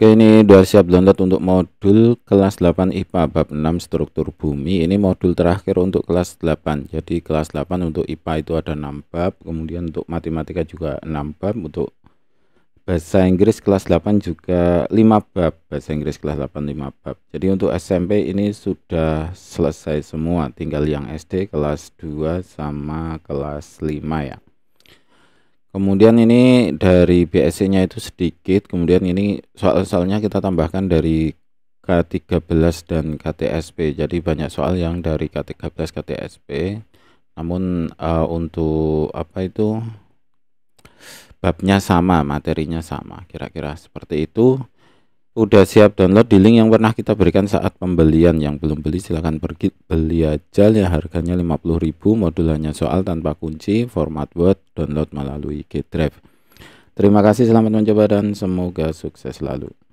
Oke, ini sudah siap download untuk modul kelas 8 IPA bab 6 struktur bumi. Ini modul terakhir untuk kelas 8. Jadi kelas 8 untuk IPA itu ada 6 bab, kemudian untuk matematika juga 6 bab, untuk bahasa Inggris kelas 8 juga 5 bab, bahasa Inggris kelas 8 5 bab. Jadi untuk SMP ini sudah selesai semua, tinggal yang SD kelas 2 sama kelas 5 ya kemudian ini dari BSC nya itu sedikit kemudian ini soal-soalnya kita tambahkan dari K13 dan KTSP jadi banyak soal yang dari K13 KTSP namun uh, untuk apa itu babnya sama materinya sama kira-kira seperti itu Udah siap download di link yang pernah kita berikan saat pembelian. Yang belum beli silahkan pergi beli aja ya harganya 50.000 modulannya soal tanpa kunci format Word download melalui G Drive. Terima kasih selamat mencoba dan semoga sukses selalu.